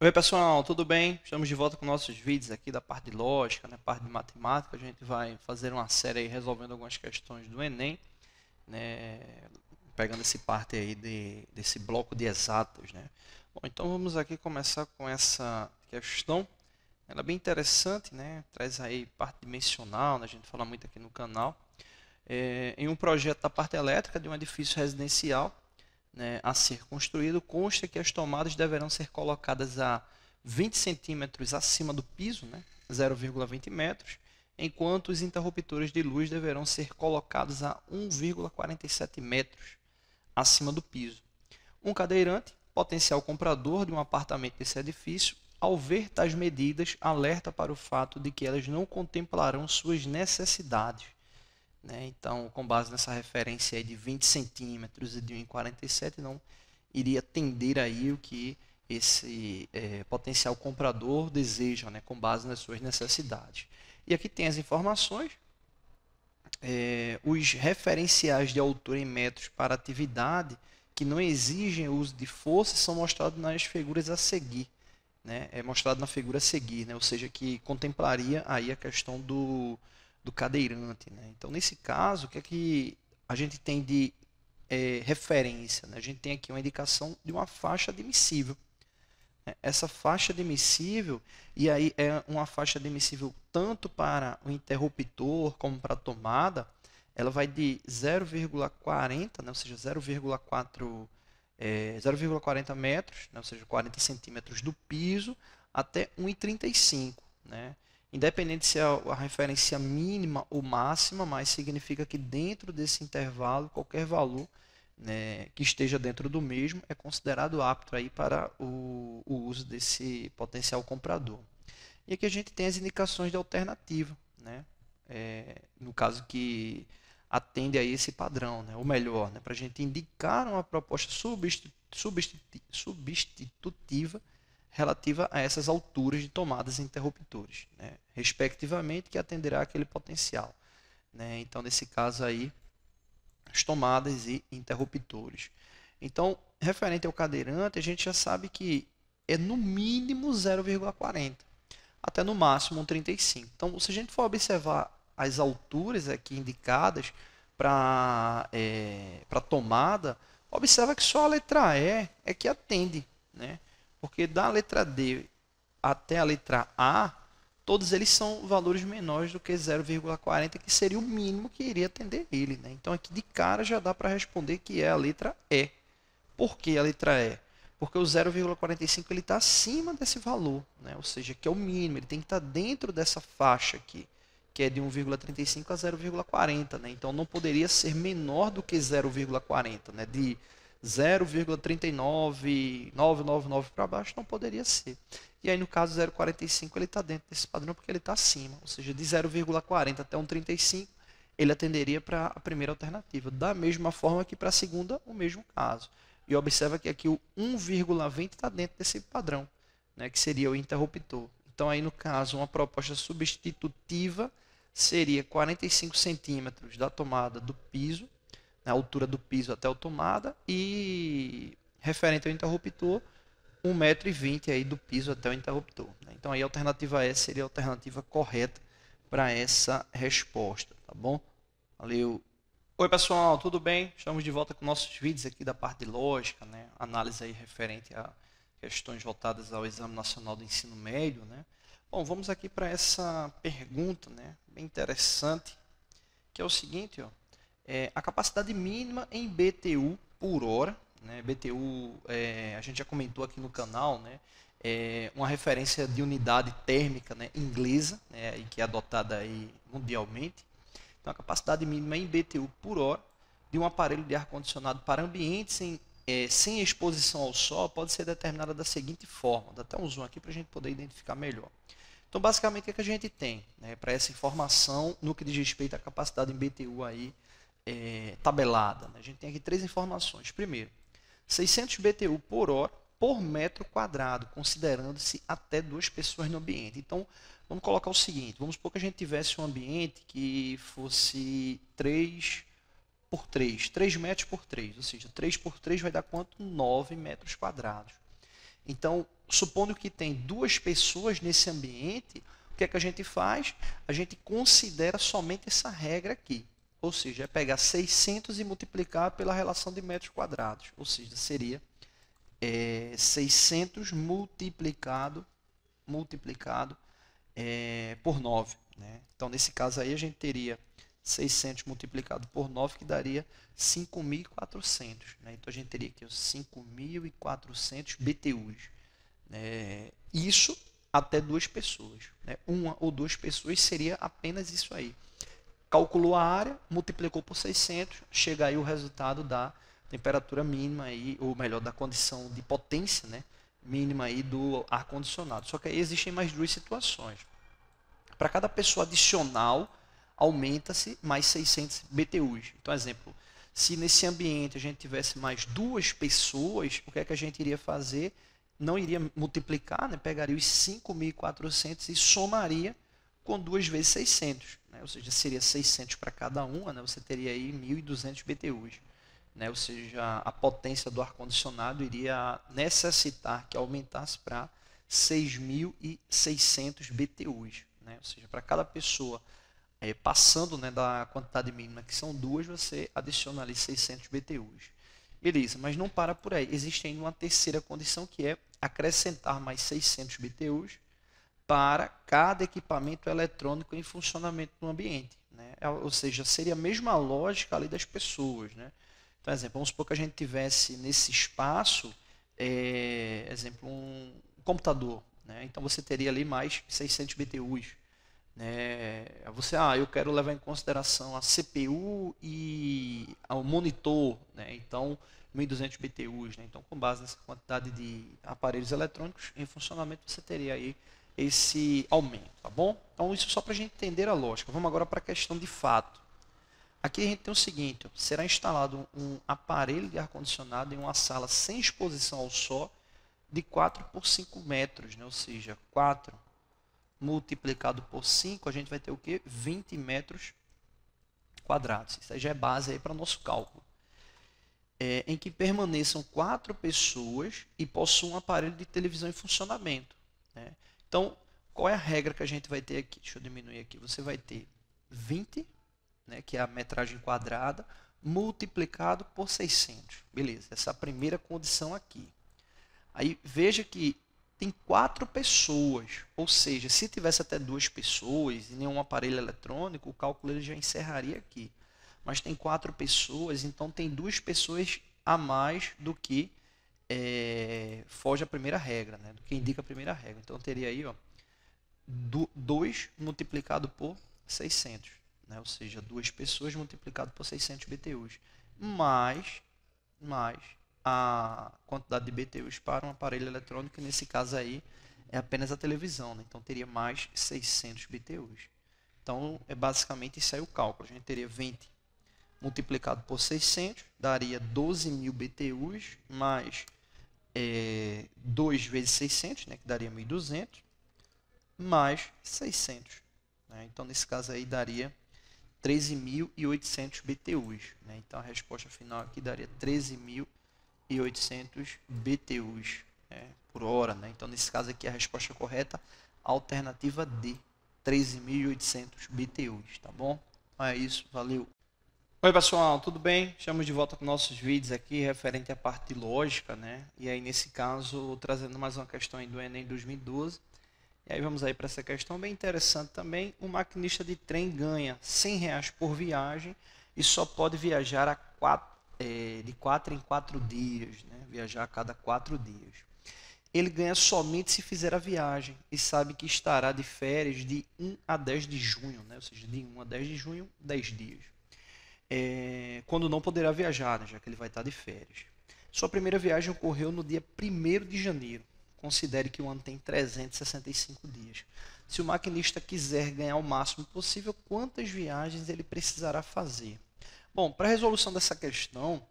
Oi pessoal, tudo bem? Estamos de volta com nossos vídeos aqui da parte de lógica, né, parte de matemática. A gente vai fazer uma série aí resolvendo algumas questões do Enem, né, pegando esse parte aí de, desse bloco de exatas, né. Bom, então vamos aqui começar com essa questão. Ela é bem interessante, né, traz aí parte dimensional, né? a gente fala muito aqui no canal. É, em um projeto da parte elétrica de um edifício residencial, né, a ser construído, consta que as tomadas deverão ser colocadas a 20 centímetros acima do piso, né, 0,20 metros, enquanto os interruptores de luz deverão ser colocados a 1,47 metros acima do piso. Um cadeirante, potencial comprador de um apartamento desse edifício, ao ver tais medidas, alerta para o fato de que elas não contemplarão suas necessidades né? Então, com base nessa referência de 20 centímetros e de 1,47, não iria atender aí o que esse é, potencial comprador deseja, né? com base nas suas necessidades. E aqui tem as informações, é, os referenciais de altura em metros para atividade que não exigem uso de força são mostrados nas figuras a seguir. Né? É mostrado na figura a seguir, né? ou seja, que contemplaria aí a questão do, do cadeirante. Né? Então, nesse caso, o que é que a gente tem de é, referência? Né? A gente tem aqui uma indicação de uma faixa admissível. Né? Essa faixa admissível, e aí é uma faixa admissível tanto para o interruptor como para a tomada, ela vai de 0,40, né? ou seja, 0,4 é, 0,40 metros, né? ou seja, 40 centímetros do piso, até 1,35. Né? Independente se é a referência mínima ou máxima, mas significa que dentro desse intervalo, qualquer valor né, que esteja dentro do mesmo é considerado apto aí para o, o uso desse potencial comprador. E aqui a gente tem as indicações de alternativa, né? É, no caso que atende a esse padrão, né? ou melhor, né? para a gente indicar uma proposta substitu substitu substitutiva relativa a essas alturas de tomadas e interruptores, né, respectivamente, que atenderá aquele potencial. Né? Então, nesse caso aí, as tomadas e interruptores. Então, referente ao cadeirante, a gente já sabe que é no mínimo 0,40, até no máximo 35. Então, se a gente for observar as alturas aqui indicadas para é, eh, para tomada, observa que só a letra E é que atende, né? Porque da letra D até a letra A, todos eles são valores menores do que 0,40, que seria o mínimo que iria atender ele. Né? Então aqui de cara já dá para responder que é a letra E. Por que a letra E? Porque o 0,45 está acima desse valor, né? ou seja, que é o mínimo, ele tem que estar tá dentro dessa faixa aqui, que é de 1,35 a 0,40. Né? Então não poderia ser menor do que 0,40, né? de 0,39999 para baixo não poderia ser. E aí no caso 0,45 ele está dentro desse padrão porque ele está acima, ou seja, de 0,40 até 1,35 ele atenderia para a primeira alternativa. Da mesma forma que para a segunda, o mesmo caso. E observa que aqui o 1,20 está dentro desse padrão, né, que seria o interruptor. Então aí no caso uma proposta substitutiva seria 45 centímetros da tomada do piso a altura do piso até a tomada e referente ao interruptor, 1,20m aí do piso até o interruptor. Né? Então aí a alternativa S seria a alternativa correta para essa resposta, tá bom? Valeu! Oi pessoal, tudo bem? Estamos de volta com nossos vídeos aqui da parte de lógica, né? análise aí referente a questões voltadas ao Exame Nacional do Ensino Médio. Né? Bom, vamos aqui para essa pergunta, né? bem interessante, que é o seguinte, ó é, a capacidade mínima em BTU por hora. Né? BTU, é, a gente já comentou aqui no canal, né? é uma referência de unidade térmica né? inglesa, né? E que é adotada aí mundialmente. Então, a capacidade mínima em BTU por hora de um aparelho de ar-condicionado para ambientes em, é, sem exposição ao sol pode ser determinada da seguinte forma. Dá até um zoom aqui para a gente poder identificar melhor. Então, basicamente, o que, é que a gente tem né, para essa informação no que diz respeito à capacidade em BTU aí é, tabelada. Né? A gente tem aqui três informações. Primeiro, 600 BTU por hora por metro quadrado, considerando-se até duas pessoas no ambiente. Então, vamos colocar o seguinte: vamos supor que a gente tivesse um ambiente que fosse 3 por 3, 3 metros por 3, ou seja, 3 por 3 vai dar quanto? 9 metros quadrados. Então, supondo que tem duas pessoas nesse ambiente, o que é que a gente faz? A gente considera somente essa regra aqui. Ou seja, é pegar 600 e multiplicar pela relação de metros quadrados. Ou seja, seria é, 600 multiplicado, multiplicado é, por 9. Né? Então, nesse caso aí, a gente teria 600 multiplicado por 9, que daria 5.400. Né? Então, a gente teria aqui 5.400 BTUs. Né? isso até duas pessoas. Né? Uma ou duas pessoas seria apenas isso aí calculou a área, multiplicou por 600, chega aí o resultado da temperatura mínima, aí, ou melhor, da condição de potência né, mínima aí do ar-condicionado. Só que aí existem mais duas situações. Para cada pessoa adicional, aumenta-se mais 600 BTUs. Então, exemplo, se nesse ambiente a gente tivesse mais duas pessoas, o que é que a gente iria fazer? Não iria multiplicar, né? pegaria os 5.400 e somaria com duas vezes 600, né? ou seja, seria 600 para cada uma, né? você teria aí 1.200 BTUs. Né? Ou seja, a potência do ar-condicionado iria necessitar que aumentasse para 6.600 BTUs. Né? Ou seja, para cada pessoa é, passando né, da quantidade mínima, que são duas, você adiciona ali 600 BTUs. Beleza, mas não para por aí. Existe ainda uma terceira condição que é acrescentar mais 600 BTUs para cada equipamento eletrônico em funcionamento no ambiente. Né? É, ou seja, seria a mesma lógica ali das pessoas. Né? Então, exemplo, vamos supor que a gente tivesse nesse espaço, é, exemplo, um computador. Né? Então você teria ali mais 600 BTUs. Né? Você, ah, eu quero levar em consideração a CPU e o monitor, né? então 1.200 BTUs. Né? Então, com base nessa quantidade de aparelhos eletrônicos em funcionamento, você teria aí esse aumento, tá bom? Então isso só para a gente entender a lógica. Vamos agora para a questão de fato. Aqui a gente tem o seguinte, será instalado um aparelho de ar-condicionado em uma sala sem exposição ao sol de 4 por 5 metros, né? ou seja, 4 multiplicado por 5, a gente vai ter o que? 20 metros quadrados. Isso já é base para o nosso cálculo. É, em que permaneçam quatro pessoas e possuam um aparelho de televisão em funcionamento. Né? Então, qual é a regra que a gente vai ter aqui? Deixa eu diminuir aqui. Você vai ter 20, né, que é a metragem quadrada, multiplicado por 600. Beleza, essa é a primeira condição aqui. Aí veja que tem quatro pessoas, ou seja, se tivesse até duas pessoas e nenhum aparelho eletrônico, o cálculo ele já encerraria aqui. Mas tem quatro pessoas, então tem duas pessoas a mais do que é, foge à primeira regra, né? Do que indica a primeira regra. Então teria aí, ó, do, 2 multiplicado por 600, né? Ou seja, duas pessoas multiplicado por 600 BTUs, mais mais a quantidade de BTUs para um aparelho eletrônico, que nesse caso aí é apenas a televisão, né? Então teria mais 600 BTUs. Então, é basicamente isso aí o cálculo. A gente teria 20 multiplicado por 600, daria 12.000 BTUs, mais é, 2 vezes 600, né, que daria 1.200, mais 600. Né? Então, nesse caso aí, daria 13.800 BTUs. Né? Então, a resposta final aqui daria 13.800 BTUs né? por hora. Né? Então, nesse caso aqui, a resposta correta, alternativa D, 13.800 BTUs, tá bom? Então, é isso, valeu! Oi pessoal, tudo bem? Estamos de volta com nossos vídeos aqui referente à parte lógica, né? E aí nesse caso trazendo mais uma questão do Enem 2012. E aí vamos aí para essa questão bem interessante também. Um maquinista de trem ganha 100 reais por viagem e só pode viajar a quatro, é, de 4 em 4 dias, né? Viajar a cada 4 dias. Ele ganha somente se fizer a viagem e sabe que estará de férias de 1 a 10 de junho, né? Ou seja, de 1 a 10 de junho, 10 dias é, quando não poderá viajar, né, já que ele vai estar de férias. Sua primeira viagem ocorreu no dia 1 de janeiro. Considere que o ano tem 365 dias. Se o maquinista quiser ganhar o máximo possível, quantas viagens ele precisará fazer? Bom, para a resolução dessa questão,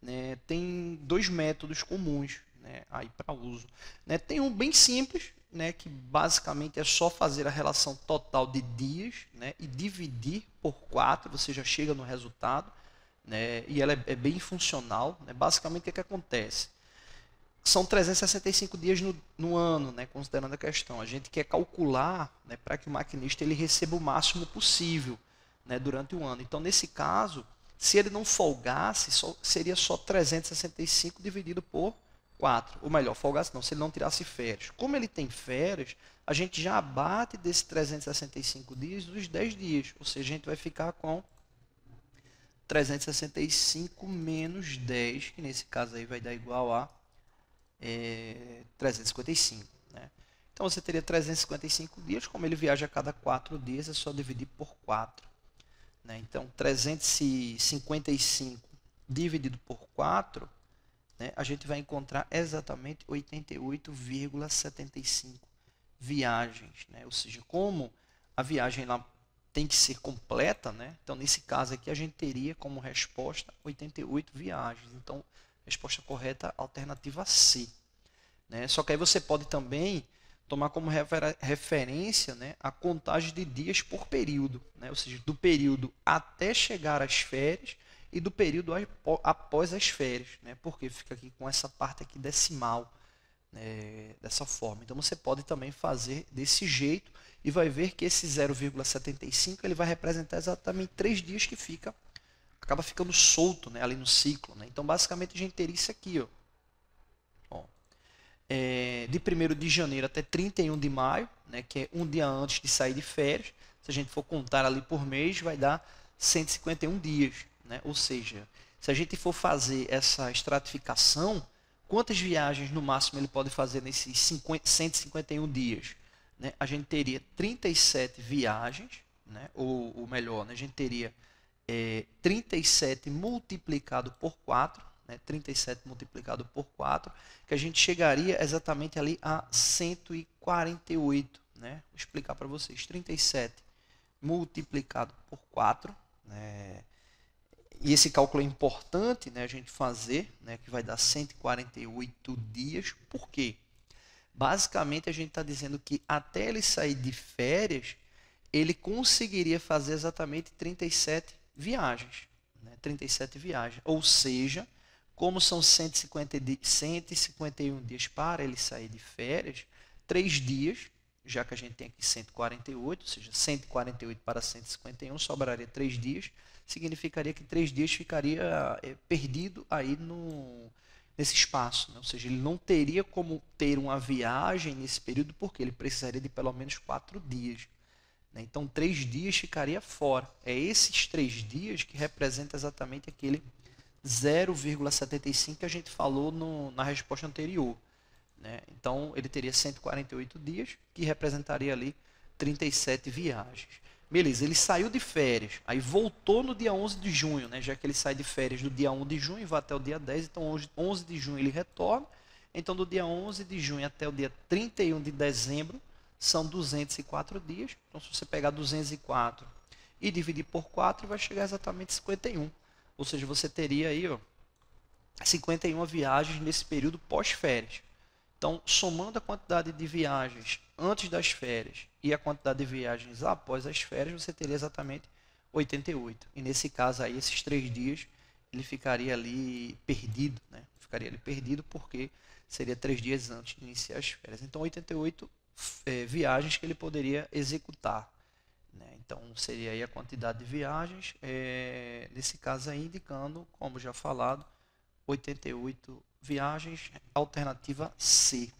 né, tem dois métodos comuns né, aí para uso. Né, tem um bem simples, né, que basicamente é só fazer a relação total de dias né, e dividir por quatro, você já chega no resultado. Né, e ela é, é bem funcional. Né, basicamente, o que, é que acontece? São 365 dias no, no ano, né, considerando a questão. A gente quer calcular né, para que o maquinista ele receba o máximo possível né, durante o ano. Então, nesse caso, se ele não folgasse, só, seria só 365 dividido por 4. Ou melhor, folgasse não, se ele não tirasse férias. Como ele tem férias, a gente já abate desses 365 dias os 10 dias. Ou seja, a gente vai ficar com 365 menos 10, que nesse caso aí vai dar igual a é, 355. Né? Então você teria 355 dias, como ele viaja a cada 4 dias, é só dividir por 4. Né? Então 355 dividido por 4 né, a gente vai encontrar exatamente 88,75 viagens. Né? Ou seja, como a viagem lá tem que ser completa, né? então nesse caso aqui a gente teria como resposta 88 viagens. Então, resposta correta, alternativa C. Né? Só que aí você pode também tomar como referência né, a contagem de dias por período, né? ou seja, do período até chegar às férias, e do período após as férias, né? porque fica aqui com essa parte aqui decimal né? dessa forma. Então você pode também fazer desse jeito e vai ver que esse 0,75 ele vai representar exatamente três dias que fica acaba ficando solto né? ali no ciclo. Né? Então basicamente a gente teria isso aqui. Ó. ó. É, de 1 de janeiro até 31 de maio, né? que é um dia antes de sair de férias, se a gente for contar ali por mês, vai dar 151 dias. Né? Ou seja, se a gente for fazer essa estratificação, quantas viagens no máximo ele pode fazer nesses 50, 151 dias? Né? A gente teria 37 viagens, né? ou, ou melhor, né? a gente teria é, 37 multiplicado por 4, né? 37 multiplicado por 4, que a gente chegaria exatamente ali a 148. Né? Vou explicar para vocês. 37 multiplicado por 4, né? E esse cálculo é importante né, a gente fazer, né, que vai dar 148 dias. Por quê? Basicamente, a gente está dizendo que até ele sair de férias, ele conseguiria fazer exatamente 37 viagens. Né, 37 viagens. Ou seja, como são 150 di 151 dias para ele sair de férias, 3 dias, já que a gente tem aqui 148, ou seja, 148 para 151, sobraria 3 dias significaria que três dias ficaria é, perdido aí no, nesse espaço. Né? Ou seja, ele não teria como ter uma viagem nesse período, porque ele precisaria de pelo menos quatro dias. Né? Então, três dias ficaria fora. É esses três dias que representa exatamente aquele 0,75 que a gente falou no, na resposta anterior. Né? Então, ele teria 148 dias, que representaria ali 37 viagens. Beleza, ele saiu de férias, aí voltou no dia 11 de junho, né? Já que ele sai de férias do dia 1 de junho e vai até o dia 10, então 11 de junho ele retorna. Então do dia 11 de junho até o dia 31 de dezembro são 204 dias. Então se você pegar 204 e dividir por 4 vai chegar exatamente 51. Ou seja, você teria aí, ó, 51 viagens nesse período pós-férias. Então, somando a quantidade de viagens antes das férias e a quantidade de viagens após as férias, você teria exatamente 88. E nesse caso aí, esses três dias, ele ficaria ali perdido, né? Ficaria ali perdido porque seria três dias antes de iniciar as férias. Então, 88 é, viagens que ele poderia executar. Né? Então, seria aí a quantidade de viagens, é, nesse caso aí, indicando, como já falado, 88 viagens alternativa C.